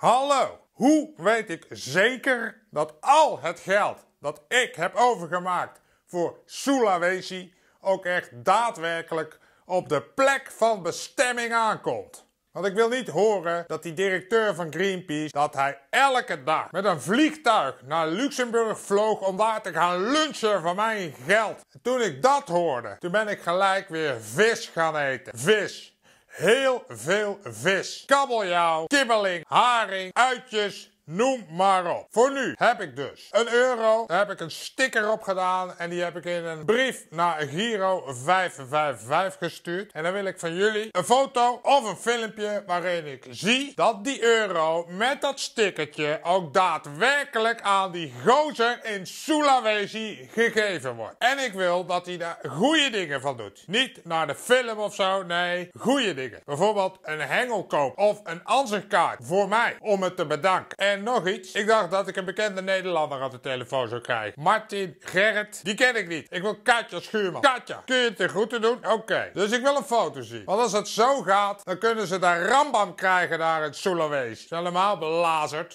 Hallo, hoe weet ik zeker dat al het geld dat ik heb overgemaakt voor Sulawesi ook echt daadwerkelijk op de plek van bestemming aankomt? Want ik wil niet horen dat die directeur van Greenpeace dat hij elke dag met een vliegtuig naar Luxemburg vloog om daar te gaan lunchen van mijn geld. toen ik dat hoorde, toen ben ik gelijk weer vis gaan eten. Vis heel veel vis. Kabeljauw, kibbeling, haring, uitjes, Noem maar op. Voor nu heb ik dus een euro. Daar heb ik een sticker op gedaan. En die heb ik in een brief naar Giro 555 gestuurd. En dan wil ik van jullie een foto of een filmpje waarin ik zie dat die euro met dat stickertje ook daadwerkelijk aan die gozer in Sulawesi gegeven wordt. En ik wil dat hij daar goede dingen van doet. Niet naar de film of zo, nee, goede dingen. Bijvoorbeeld een hengelkoop of een ansichtkaart voor mij om het te bedanken. En en nog iets. Ik dacht dat ik een bekende Nederlander aan de telefoon zou krijgen. Martin Gerrit. Die ken ik niet. Ik wil Katja Schuurman. Katja, kun je het goed te doen? Oké. Dus ik wil een foto zien. Want als het zo gaat, dan kunnen ze daar rambam krijgen daar in Sulawesi. helemaal belazerd.